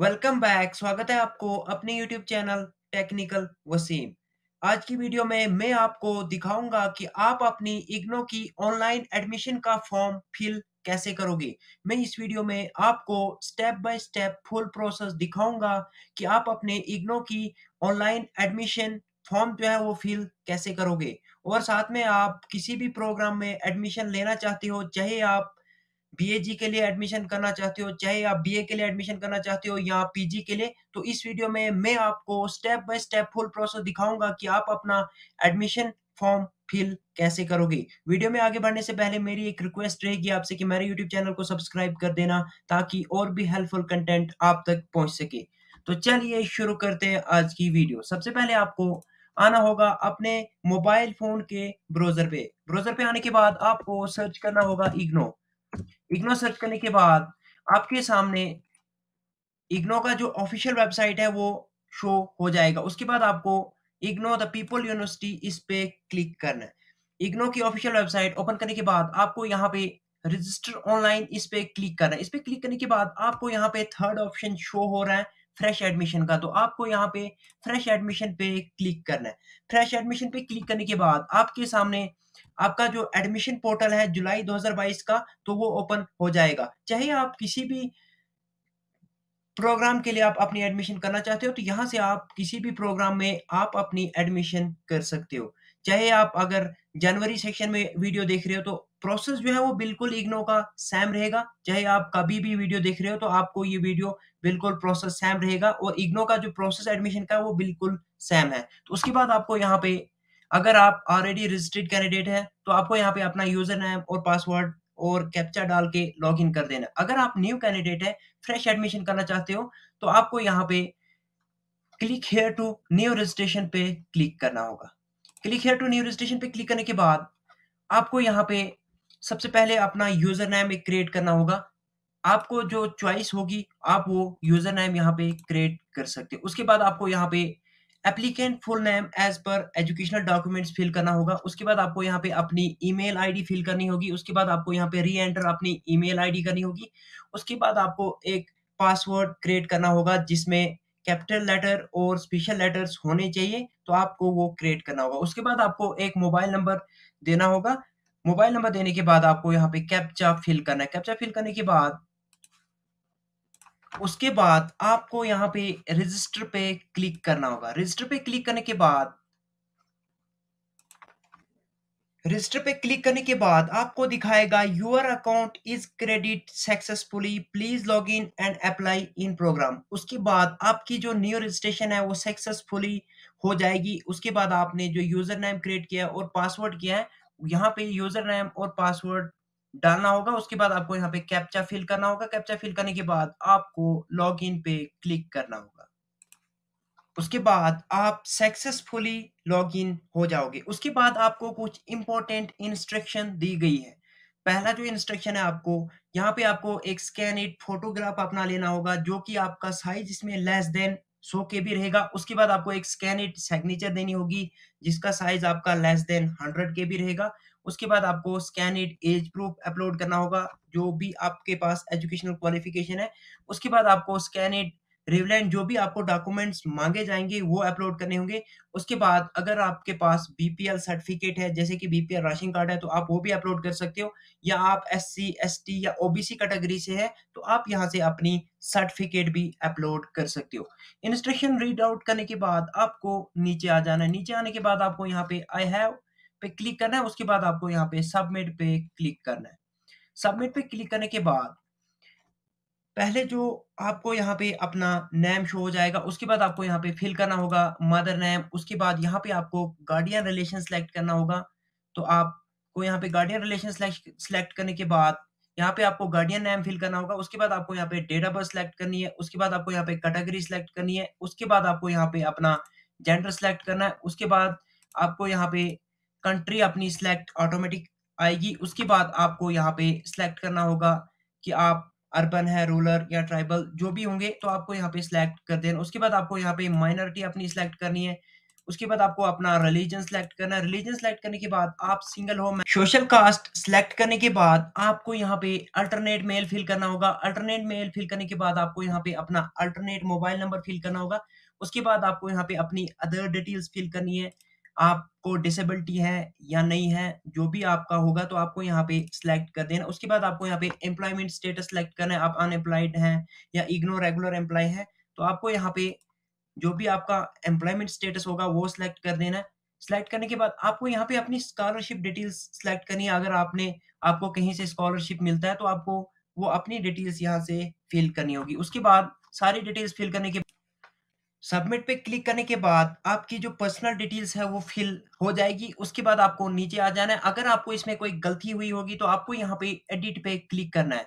Welcome back स्वागत है आपको अपने YouTube चैनल टेक्निकल वसीम आज की वीडियो में मैं आपको दिखाऊंगा कि आप अपनी इग्नो की ऑनलाइन एडमिशन का फॉर्म फिल कैसे करोगे मैं इस वीडियो में आपको step by step full process दिखाऊंगा कि आप अपने इग्नो की ऑनलाइन एडमिशन फॉर्म जो है वो फिल कैसे करोगे और साथ में आप किसी भी प्रोग्राम में एडमिशन लेना चाहते हो चाहे आप बीएजी के लिए एडमिशन करना चाहते हो चाहे आप बीए के लिए एडमिशन करना चाहते हो या पीजी के लिए तो इस वीडियो में मैं आपको step by step full process दिखाऊंगा कि आप अपना एडमिशन फॉर्म फिल कैसे करोगे वीडियो में आगे बढ़ने से पहले मेरी एक रिक्वेस्ट रहेगी आपसे कि मेरे यूट्यूब चैनल को सब्सक्राइब कर देना ताकि और भी हेल्पफुल कंटेंट आप तक पहुंच सके तो चलिए शुरू करते हैं आज की वीडियो सबसे पहले आपको आना होगा अपने मोबाइल फोन के ब्राउजर पे ब्राउजर पे आने के बाद आपको सर्च करना होगा इग्नो इग्नो सर्च करने के बाद आपके सामने इग्नो का जो ऑफिशियल वेबसाइट है वो शो हो जाएगा उसके बाद आपको इग्नो द पीपल यूनिवर्सिटी इस पे क्लिक करना है इग्नो की ऑफिशियल वेबसाइट ओपन करने के बाद आपको यहाँ पे रजिस्टर ऑनलाइन इस पे क्लिक करना है इस पे क्लिक करने के बाद आपको यहाँ पे थर्ड ऑप्शन शो हो रहा है फ्रेश एडमिशन का तो आपको यहाँ पे फ्रेश एडमिशन पे क्लिक करना है फ्रेश एडमिशन पे क्लिक करने के बाद आपके सामने आपका जो एडमिशन पोर्टल है जुलाई 2022 का तो वो ओपन हो जाएगा चाहे आप किसी भी प्रोग्राम के लिए आप अपनी एडमिशन करना चाहते हो तो यहाँ से आप किसी भी प्रोग्राम में आप अपनी एडमिशन कर सकते हो चाहे आप अगर जनवरी सेक्शन में वीडियो देख रहे हो तो प्रोसेस जो है वो बिल्कुल इग्नो का सेम रहेगा चाहे आप कभी भी वीडियो देख रहे हो तो आपको ये वीडियो बिल्कुल प्रोसेस सेम रहेगा और इग्नो का जो प्रोसेस एडमिशन का वो बिल्कुल सेम है तो उसके बाद आपको यहाँ पे अगर आप ऑलरेडी रजिस्टर्ड कैंडिडेट है तो आपको यहाँ पे अपना यूजर नेम और पासवर्ड और कैप्चा डाल के लॉग इन कर देना अगर आप न्यू कैंडिडेट है फ्रेश एडमिशन करना चाहते हो तो आपको यहाँ पे click here to new registration पे क्लिक करना होगा click here to new registration पे क्लिक करने के बाद आपको यहाँ पे सबसे पहले अपना यूजर नेम एक क्रिएट करना होगा आपको जो चॉइस होगी आप वो यूजर नेम यहाँ पे क्रिएट कर सकते हो उसके बाद आपको यहाँ पे applicant full name as per educational documents fill करना होगा उसके बाद आपको यहाँ पे अपनी ईमेल आईडी फिल करनी होगी उसके बाद आपको यहाँ पे री एंटर अपनी ईमेल आईडी करनी होगी उसके बाद आपको एक पासवर्ड क्रिएट करना होगा जिसमें कैपिटल लेटर और स्पेशल लेटर्स होने चाहिए तो आपको वो क्रिएट करना होगा उसके बाद आपको एक मोबाइल नंबर देना होगा मोबाइल नंबर देने के बाद आपको यहाँ पे कैप्चा फिल करना है कैप्चा फिल करने के बाद उसके बाद आपको यहाँ पे रजिस्टर पे क्लिक करना होगा रजिस्टर पे क्लिक करने के बाद रजिस्टर पे क्लिक करने के बाद आपको दिखाएगा your account is credit successfully please log in and apply in programme उसके बाद आपकी जो न्यू रजिस्ट्रेशन है वो सक्सेसफुली हो जाएगी उसके बाद आपने जो यूजर नेम क्रिएट किया है और पासवर्ड किया है यहाँ पे यूजर नेम और पासवर्ड डालना होगा उसके बाद आपको यहाँ पे कैप्चा फिल करना होगा कैप्चा फिल करने के बाद आपको लॉग इन पे क्लिक करना होगा उसके बाद आप सक्सेसफुली लॉग इन हो जाओगे उसके बाद आपको कुछ इंपॉर्टेंट इंस्ट्रक्शन दी गई है पहला जो इंस्ट्रक्शन है आपको यहाँ पे आपको एक स्कैन इट फोटोग्राफ अपना लेना होगा जो कि आपका साइज इसमें लेस देन सौ के भी रहेगा उसके बाद आपको एक स्कैन इट सिग्नेचर देनी होगी जिसका साइज आपका लेस देन हंड्रेड के भी रहेगा उसके बाद आपको scan it age proof upload करना होगा जो भी आपके पास एजुकेशनल क्वालिफिकेशन है उसके बाद आपको स्कैन इट रिवलेंट जो भी आपको डॉक्यूमेंट्स मांगे जाएंगे वो अपलोड करने होंगे उसके बाद अगर आपके पास बीपीएल सर्टिफिकेट है जैसे कि बीपीएल राशन कार्ड है तो आप वो भी अपलोड कर सकते हो या आप एससी एसटी या ओबीसी कैटेगरी से है तो आप यहाँ से अपनी सर्टिफिकेट भी अपलोड कर सकते हो इंस्ट्रक्शन रीड आउट करने के बाद आपको नीचे आ जाना है नीचे आने के बाद आपको यहाँ पे आई हैव पे क्लिक करना है उसके बाद आपको यहाँ पे सबमिट पे क्लिक करना है सबमिट पे क्लिक करने के बाद पहले जो आपको यहाँ पे अपना नेम शो हो जाएगा उसके बाद आपको यहाँ पे फिल करना होगा मदर नेम उसके बाद यहाँ पे आपको गार्डियन रिलेशन सेलेक्ट करना होगा तो आपको यहाँ पे गार्डियन रिलेशन सेलेक्ट करने के बाद यहाँ पे आपको गार्डियन नेम फिल करना होगा उसके बाद आपको यहाँ पे डेट ऑफ बर्थ सेलेक्ट करनी है उसके बाद आपको यहाँ पे कैटेगरी सेलेक्ट करनी है उसके बाद आपको यहाँ पे अपना जेंडर सेलेक्ट करना है उसके बाद आपको यहाँ पे कंट्री अपनी सिलेक्ट ऑटोमेटिक आएगी उसके बाद आपको यहाँ पे सिलेक्ट करना होगा कि आप अर्बन है रूरल या ट्राइबल जो भी होंगे तो आपको यहाँ पे सिलेक्ट कर देना उसके बाद आपको यहाँ पे माइनॉरिटी अपनी सिलेक्ट करनी है उसके बाद आपको अपना रिलीजन सिलेक्ट करना है रिलीजन सिलेक्ट करने के बाद आप single home social caste select करने के बाद आपको यहाँ पे अल्टरनेट मेल फिल करना होगा अल्टरनेट मेल फिल करने के बाद आपको यहाँ पे अपना अल्टरनेट मोबाइल नंबर फिल करना होगा उसके बाद आपको यहाँ पे अपनी अदर डिटेल्स फिल करनी है आपको डिसेबिलिटी है या नहीं है जो भी आपका होगा तो आपको यहाँ पे सिलेक्ट कर देना उसके बाद आपको यहाँ पे एम्प्लॉयमेंट स्टेटस सेलेक्ट करना है आप अनएम्प्लॉयड हैं या इग्नो रेगुलर एम्प्लॉय है तो आपको यहाँ पे जो भी आपका एम्प्लॉयमेंट स्टेटस होगा वो सिलेक्ट कर देना है सिलेक्ट करने के बाद आपको यहाँ पे अपनी स्कॉलरशिप डिटेल्स सिलेक्ट करनी है अगर आपने आपको कहीं से स्कॉलरशिप मिलता है तो आपको वो अपनी डिटेल्स यहाँ से फिल करनी होगी उसके बाद सारी डिटेल्स फिल करने के सबमिट पे क्लिक करने के बाद आपकी जो पर्सनल डिटेल्स है वो फिल हो जाएगी उसके बाद आपको नीचे आ जाना है अगर आपको इसमें कोई गलती हुई होगी तो आपको यहाँ पे एडिट पे क्लिक करना है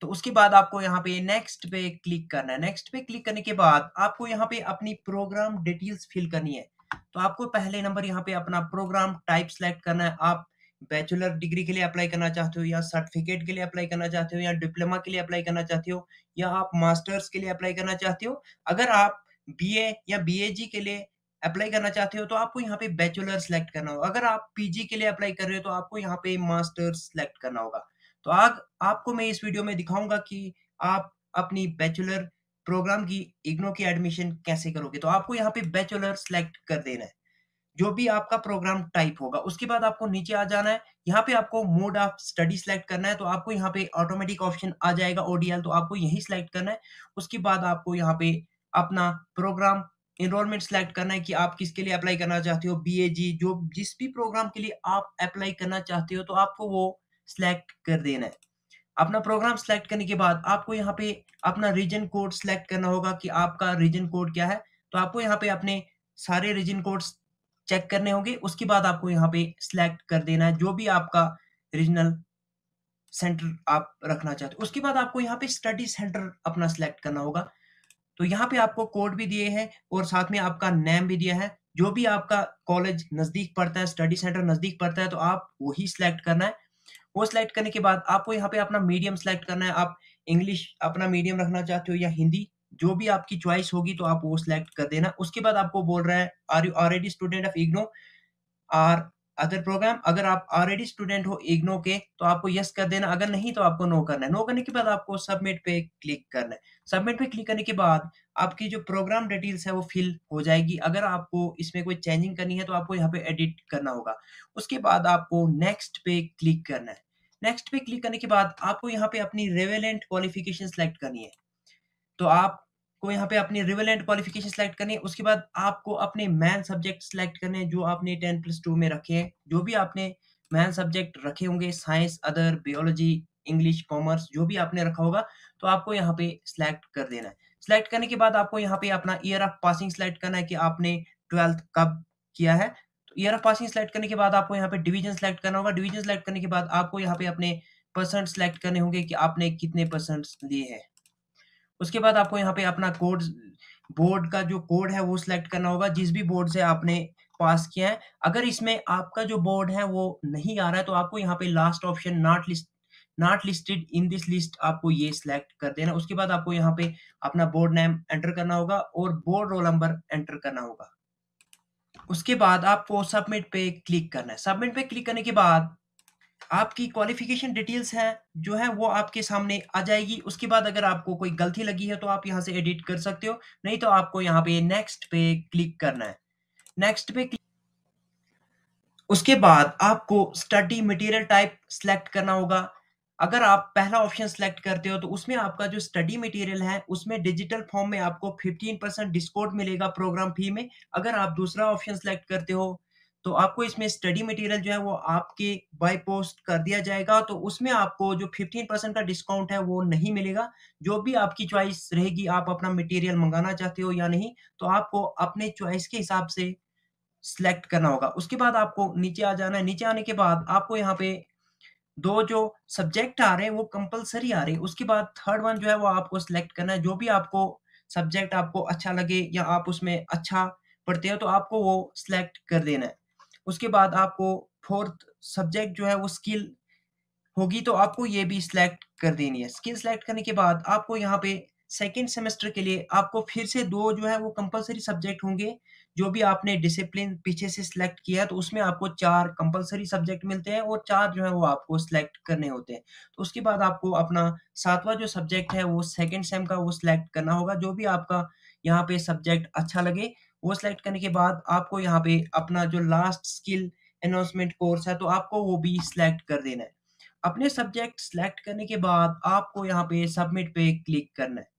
तो उसके बाद आपको यहाँ पे नेक्स्ट पे क्लिक करना है नेक्स्ट पे क्लिक करने के बाद आपको यहाँ पे अपनी प्रोग्राम डिटेल्स फिल करनी है तो आपको पहले नंबर यहाँ पे अपना प्रोग्राम टाइप सेलेक्ट करना है आप बैचलर डिग्री के लिए अप्लाई करना चाहते हो या सर्टिफिकेट के लिए अप्लाई करना चाहते हो या डिप्लोमा के लिए अप्लाई करना चाहते हो या आप मास्टर्स के लिए अप्लाई करना चाहते हो अगर आप बीए या बीएजी के लिए अप्लाई करना चाहते हो तो आपको यहाँ पे बैचलर सेलेक्ट करना होगा अगर आप पीजी के लिए अप्लाई कर रहे हो तो आपको यहाँ पे मास्टर्स सेलेक्ट करना होगा तो आज आपको मैं इस वीडियो में दिखाऊंगा कि आप अपनी बैचलर प्रोग्राम की इग्नो की एडमिशन कैसे करोगे तो आपको यहाँ पे बैचलर सेलेक्ट कर देना है जो भी आपका प्रोग्राम टाइप होगा उसके बाद आपको नीचे आ जाना है यहाँ पे आपको मोड ऑफ स्टडी सेलेक्ट करना है तो आपको यहाँ पे ऑटोमेटिक ऑप्शन आ जाएगा ओडीएल तो आपको यही सिलेक्ट करना है उसके बाद आपको यहाँ पे अपना प्रोग्राम इनरोलमेंट सेलेक्ट करना है कि आप किसके लिए अप्लाई करना चाहते हो बी जी जो जिस भी प्रोग्राम के लिए आप अप्लाई करना चाहते हो तो आपको वो सिलेक्ट कर देना है अपना प्रोग्राम सेलेक्ट करने के बाद आपको यहाँ पे अपना रीजन कोड सेलेक्ट करना होगा कि आपका रीजन कोड क्या है तो आपको यहाँ पे अपने सारे रीजन कोड चेक करने होंगे उसके बाद आपको यहाँ पे सिलेक्ट कर देना है जो भी आपका रीजनल सेंटर आप रखना चाहते हो उसके बाद आपको यहाँ पे स्टडी सेंटर अपना सिलेक्ट करना होगा तो यहाँ पे आपको कोड भी दिए हैं और साथ में आपका नेम भी दिया है जो भी आपका कॉलेज नजदीक पड़ता है स्टडी सेंटर नजदीक पड़ता है तो आप वही सिलेक्ट करना है वो सिलेक्ट करने के बाद आपको यहाँ पे अपना मीडियम सिलेक्ट करना है आप इंग्लिश अपना मीडियम रखना चाहते हो या हिंदी जो भी आपकी चॉइस होगी तो आप वो सिलेक्ट कर देना उसके बाद आपको बोल रहा है are you already student of IGNOU or other programme अगर आप ऑलरेडी स्टूडेंट हो इग्नो के तो आपको यस कर देना अगर नहीं तो आपको नो करना है नो करने के बाद आपको सबमिट पे क्लिक करना है सबमिट पे क्लिक करने के बाद आपकी जो प्रोग्राम डिटेल्स है वो फिल हो जाएगी अगर आपको इसमें कोई चेंजिंग करनी है तो आपको यहाँ पे एडिट करना होगा उसके बाद आपको नेक्स्ट पे क्लिक करना है नेक्स्ट पे क्लिक करने के बाद आपको यहाँ पे अपनी रेवेलेंट क्वालिफिकेशन सेलेक्ट करनी है तो आप को यहाँ पे अपनी रिवेलेंट क्वालिफिकेशन सेलेक्ट करनी है उसके बाद आपको अपने मैन सब्जेक्ट सेलेक्ट करने हैं जो आपने टेन प्लस टू में रखे हैं जो भी आपने मैन सब्जेक्ट रखे होंगे science other biology English commerce जो भी आपने रखा होगा तो आपको यहाँ पे सिलेक्ट कर देना है सिलेक्ट करने के बाद आपको यहाँ पे अपना ईयर ऑफ पासिंग सेलेक्ट करना है कि आपने ट्वेल्थ कब किया है तो ईयर ऑफ पासिंग सेलेक्ट करने के बाद आपको यहाँ पे डिवीजन सेलेक्ट करना होगा डिवीजन सेलेक्ट करने के बाद आपको यहाँ पे अपने परसेंट सेलेक्ट करने होंगे कि आपने कितने परसेंट लिए हैं उसके बाद आपको यहाँ पे अपना कोड बोर्ड का जो कोड है वो सिलेक्ट करना होगा जिस भी बोर्ड से आपने पास किया है अगर इसमें आपका जो बोर्ड है वो नहीं आ रहा है तो आपको यहाँ पे last option not list not listed in this list आपको ये सिलेक्ट कर देना उसके बाद आपको यहाँ पे अपना बोर्ड नेम एंटर करना होगा और बोर्ड रोल नंबर एंटर करना होगा उसके बाद आपको सबमिट पे क्लिक करना है सबमिट पे क्लिक करने के बाद आपकी क्वालिफिकेशन डिटेल्स हैं जो है वो आपके सामने आ जाएगी उसके बाद अगर आपको कोई गलती लगी है तो आप यहाँ से एडिट कर सकते हो नहीं तो आपको यहाँ पे नेक्स्ट पे क्लिक करना है नेक्स्ट पे उसके बाद आपको स्टडी मटेरियल टाइप सेलेक्ट करना होगा अगर आप पहला ऑप्शन सेलेक्ट करते हो तो उसमें आपका जो स्टडी मटेरियल है उसमें डिजिटल फॉर्म में आपको 15 परसेंट डिस्काउंट मिलेगा प्रोग्राम फी में अगर आप दूसरा ऑप्शन सेलेक्ट करते हो तो आपको इसमें स्टडी मटेरियल जो है वो आपके बाय पोस्ट कर दिया जाएगा तो उसमें आपको जो 15 परसेंट का डिस्काउंट है वो नहीं मिलेगा जो भी आपकी चॉइस रहेगी आप अपना मटेरियल मंगाना चाहते हो या नहीं तो आपको अपने चॉइस के हिसाब से सिलेक्ट करना होगा उसके बाद आपको नीचे आ जाना है नीचे आने के बाद आपको यहाँ पे दो जो सब्जेक्ट आ रहे हैं वो कंपलसरी आ रहे हैं उसके बाद थर्ड वन जो है वो आपको सिलेक्ट करना है जो भी आपको सब्जेक्ट आपको अच्छा लगे या आप उसमें अच्छा पढ़ते हो तो आपको वो सिलेक्ट कर देना है उसके बाद आपको फोर्थ सब्जेक्ट जो है वो स्किल होगी तो आपको ये भी सिलेक्ट कर देनी है स्किल सिलेक्ट करने के बाद आपको यहाँ पे सेकेंड सेमेस्टर के लिए आपको फिर से दो जो है वो कंपलसरी सब्जेक्ट होंगे जो भी आपने डिसिप्लिन पीछे से सिलेक्ट किया है तो उसमें आपको चार कंपलसरी सब्जेक्ट मिलते हैं और चार जो है वो आपको सिलेक्ट करने होते हैं तो उसके बाद आपको अपना सातवां जो सब्जेक्ट है वो सेकेंड सेम का वो सिलेक्ट करना होगा जो भी आपका यहाँ पे सब्जेक्ट अच्छा लगे वो सिलेक्ट करने के बाद आपको यहाँ पे अपना जो लास्ट स्किल अनाउंसमेंट कोर्स है तो आपको वो भी सिलेक्ट कर देना है अपने सब्जेक्ट सिलेक्ट करने के बाद आपको यहाँ पे सबमिट पे क्लिक करना है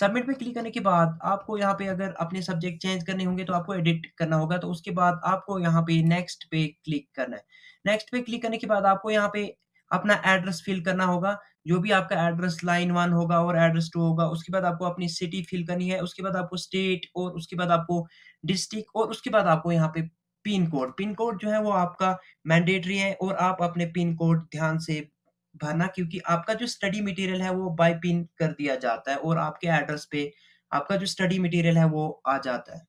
सबमिट पे क्लिक करने के बाद आपको यहाँ पे अगर अपने सब्जेक्ट चेंज करने होंगे तो आपको एडिट करना होगा तो उसके बाद आपको यहाँ पे नेक्स्ट पे क्लिक करना है नेक्स्ट पे क्लिक करने के बाद आपको यहाँ पे अपना एड्रेस फिल करना होगा जो भी आपका एड्रेस लाइन वन होगा और एड्रेस टू होगा उसके बाद आपको अपनी सिटी फिल करनी है उसके बाद आपको स्टेट और उसके बाद आपको डिस्ट्रिक्ट और उसके बाद आपको यहाँ पे पिन कोड पिन कोड जो है वो आपका मैंडेटरी है और आप अपने पिन कोड ध्यान से भरना क्योंकि आपका जो स्टडी मटेरियल है वो बाय पिन कर दिया जाता है और आपके एड्रेस पे आपका जो स्टडी मटेरियल है वो आ जाता है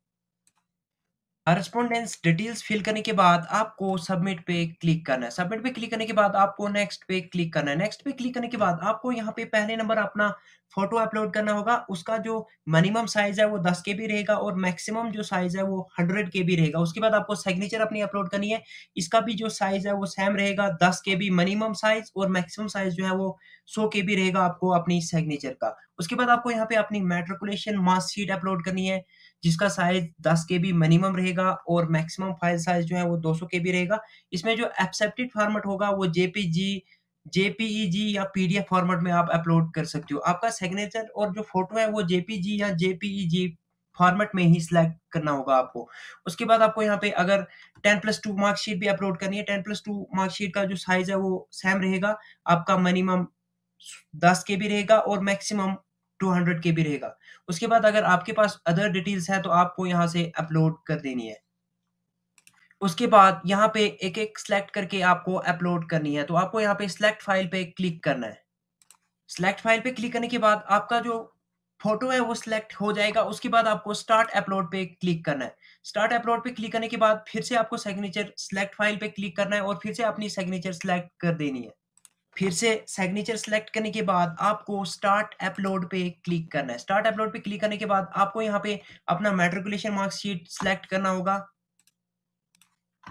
करस्पॉन्डेंस डिटेल्स फिल करने के बाद आपको सबमिट पे क्लिक करना है सबमिट पे क्लिक करने के बाद आपको नेक्स्ट पे क्लिक करना है नेक्स्ट पे क्लिक करने के बाद आपको यहाँ पे पहले नंबर अपना फोटो अपलोड करना होगा उसका जो मिनिमम साइज है वो दस के बी रहेगा और मैक्सिमम जो साइज है वो हंड्रेड के बी रहेगा उसके बाद आपको सिग्नेचर अपनी अपलोड करनी है इसका भी जो साइज है वो सेम रहेगा दस के बी मिनिमम साइज और मैक्सिमम साइज जो है वो सौ के बी रहेगा आपको अपनी सिग्नेचर का उसके बाद आपको यहाँ पे अपनी मेट्रिकुलेशन मार्क्स शीट अपलोड करनी है जिसका साइज दस के बी मिनिमम रहेगा और मैक्सिमम फाइल साइज जो है वो दो सौ के बी रहेगा इसमें जो एक्सेप्टेड फॉर्मेट होगा वो जेपीजी जेपीईजी e या पीडीएफ फॉर्मेट में आप अपलोड कर सकते हो आपका सिग्नेचर और जो फोटो है वो जेपीजी या जेपीईजी फॉर्मेट e में ही सिलेक्ट करना होगा आपको उसके बाद आपको यहाँ पे अगर टेन प्लस टू मार्कशीट भी अपलोड करनी है टेन प्लस टू मार्कशीट का जो साइज है वो सेम रहेगा आपका मिनिमम दस के भी रहेगा और मैक्सिमम टू हंड्रेड के भी रहेगा उसके बाद अगर आपके पास अदर डिटेल्स है तो आपको यहाँ से अपलोड कर देनी है उसके बाद यहाँ पे एक एक सिलेक्ट करके आपको अपलोड करनी है तो आपको यहाँ पे सिलेक्ट फाइल पे क्लिक करना है सिलेक्ट फाइल पे क्लिक करने के बाद आपका जो फोटो है वो सिलेक्ट हो जाएगा उसके बाद आपको स्टार्ट अपलोड पे क्लिक करना है स्टार्ट अपलोड पे क्लिक करने के बाद फिर से आपको सिग्नेचर सिलेक्ट फाइल पे क्लिक करना है और फिर से अपनी सिग्नेचर सिलेक्ट कर देनी है फिर से सिग्नेचर सेलेक्ट करने के बाद आपको स्टार्ट अपलोड पे क्लिक करना है स्टार्ट अपलोड पे क्लिक करने के बाद आपको यहाँ पे अपना मेट्रिकुलेशन मार्कशीट सेलेक्ट करना होगा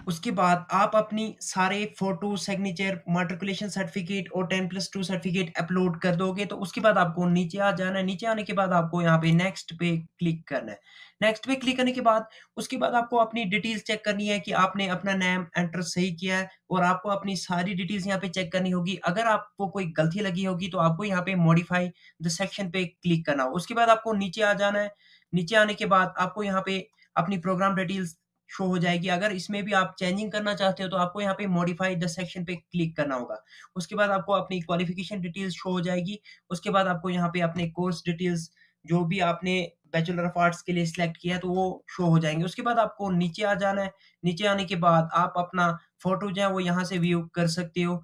उसके बाद आप अपनी सारे फोटो सिग्नेचर मार्टिकुलेशन सर्टिफिकेट और ten plus two certificate upload कर दोगे तो उसके बाद आपको नीचे आ जाना है नीचे आने के बाद आपको यहाँ पे नेक्स्ट पे क्लिक करना है नेक्स्ट पे क्लिक करने के बाद उसके बाद आपको अपनी डिटेल्स चेक करनी है कि आपने अपना नेम एंटर सही किया है और आपको अपनी सारी डिटेल्स यहाँ पे चेक करनी होगी अगर आपको कोई गलती लगी होगी तो आपको यहाँ पे मॉडिफाई द सेक्शन पे क्लिक करना हो उसके बाद आपको नीचे आ जाना है नीचे आने के बाद आपको यहाँ पे अपनी प्रोग्राम डिटेल्स शो हो जाएगी अगर इसमें भी आप चेंजिंग करना चाहते हो तो आपको यहाँ पे मॉडिफाई द सेक्शन पे क्लिक करना होगा उसके बाद आपको अपनी क्वालिफिकेशन डिटेल्स शो हो जाएगी उसके बाद आपको यहाँ पे अपने कोर्स डिटेल्स जो भी आपने बैचलर ऑफ आर्ट्स के लिए सिलेक्ट किया है तो वो शो हो जाएंगे उसके बाद आपको नीचे आ जाना है नीचे आने के बाद आप अपना फोटो जो है वो यहाँ से व्यू कर सकते हो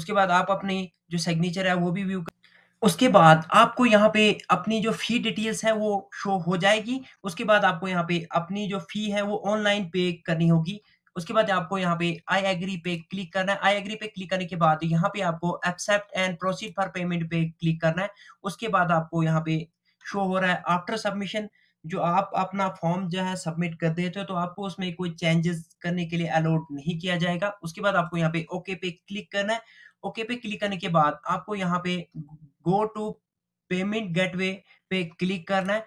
उसके बाद आप अपनी जो सिग्नेचर है वो भी व्यू कर उसके बाद आपको यहाँ पे अपनी जो फ़ी डिटेल्स है वो शो हो जाएगी। उसके बाद आपको यहाँ पे अपनी जो फ़ी है वो ऑनलाइन पे करनी होगी। उसके बाद आपको यहाँ पे आई एग्री पे क्लिक करना है। आई एग्री पे क्लिक करने के बाद यहाँ पे आपको accept and proceed for payment पे क्लिक करना है। उसके बाद आपको यहाँ पे शो हो रहा है आफ्टर सबमिशन जो आप अपना फॉर्म जो है सबमिट कर देते हो तो आपको उसमें कोई चेंजेस करने के लिए अलाउड नहीं किया जाएगा उसके बाद आपको यहाँ पे ओके पे क्लिक करना है ओके पे क्लिक करने के बाद आपको यहाँ पे गो टू पेमेंट गेटवे पे क्लिक करना है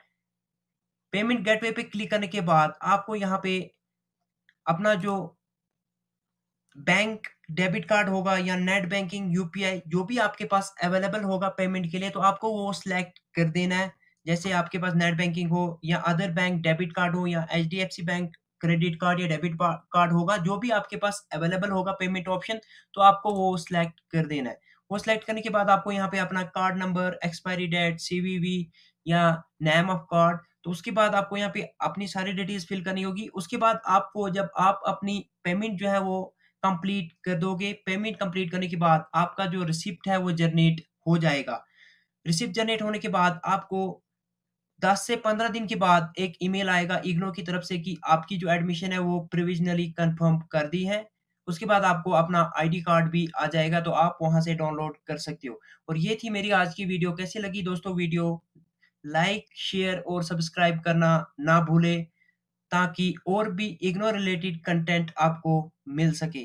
पेमेंट गेटवे पे क्लिक करने के बाद आपको यहाँ पे अपना जो बैंक डेबिट कार्ड होगा या नेट बैंकिंग यूपीआई जो भी आपके पास अवेलेबल होगा पेमेंट के लिए तो आपको वो सिलेक्ट कर देना है जैसे आपके पास नेट बैंकिंग हो या अदर बैंक डेबिट कार्ड हो या एच बैंक क्रेडिट कार्ड या डेबिट कार्ड होगा जो भी आपके पास अवेलेबल होगा पेमेंट ऑप्शन तो आपको वो सिलेक्ट कर देना है वो सिलेक्ट करने के बाद आपको यहाँ पे अपना card number expiry date CVV या नेम ऑफ कार्ड तो उसके बाद आपको यहाँ पे अपनी सारी डिटेल्स फिल करनी होगी उसके बाद आपको जब आप अपनी पेमेंट जो है वो कंप्लीट कर दोगे पेमेंट कंप्लीट करने के बाद आपका जो रिसिप्ट है वो जनरेट हो जाएगा रिसिप्ट जनरेट होने के बाद आपको दस से पंद्रह दिन के बाद एक ईमेल आएगा इग्नो की तरफ से कि आपकी जो एडमिशन है वो प्रोविजनली कंफर्म कर दी है उसके बाद आपको अपना आईडी कार्ड भी आ जाएगा तो आप वहां से डाउनलोड कर सकते हो और ये थी मेरी आज की वीडियो कैसी लगी दोस्तों वीडियो लाइक शेयर और सब्सक्राइब करना ना भूले ताकि और भी इग्नो रिलेटेड कंटेंट आपको मिल सके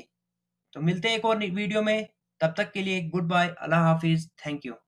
तो मिलते हैं एक और वीडियो में तब तक के लिए गुड बाय अल्लाह हाफिज थैंक यू